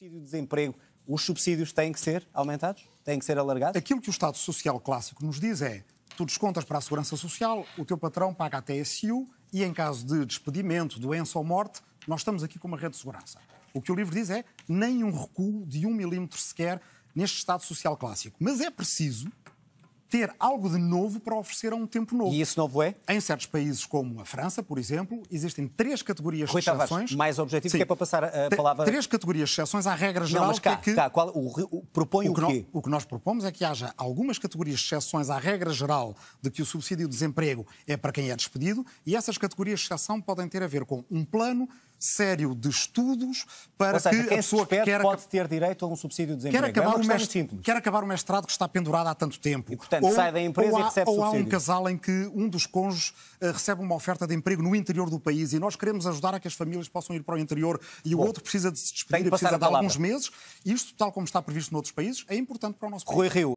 subsídio de desemprego, os subsídios têm que ser aumentados? Têm que ser alargados? Aquilo que o Estado Social clássico nos diz é: tu descontas para a Segurança Social, o teu patrão paga a TSU e, em caso de despedimento, doença ou morte, nós estamos aqui com uma rede de segurança. O que o livro diz é nenhum recuo de um milímetro sequer neste Estado Social clássico. Mas é preciso ter algo de novo para oferecer a um tempo novo. E isso novo é? Em certos países, como a França, por exemplo, existem três categorias Rui de exceções. Tavares, mais objetivo, que é para passar a palavra... Três categorias de exceções à regra geral, Não, mas cá, que, é que... Cá, qual, o, o, propõe o, o quê? o que nós propomos é que haja algumas categorias de exceções à regra geral de que o subsídio de desemprego é para quem é despedido, e essas categorias de exceção podem ter a ver com um plano sério de estudos para Ou seja, que a é pessoa que quer... pode ter direito a um subsídio de desemprego. Quer é acabar, é o mestrado, quer acabar o mestrado que está pendurado há tanto tempo. E, portanto, ou, sai da empresa há, e recebe ou Ou há um casal em que um dos cônjuges eh, recebe uma oferta de emprego no interior do país e nós queremos ajudar a que as famílias possam ir para o interior e Bom, o outro precisa de se despedir e precisa de alguns meses. Isto, tal como está previsto noutros países, é importante para o nosso país. Rui Rio.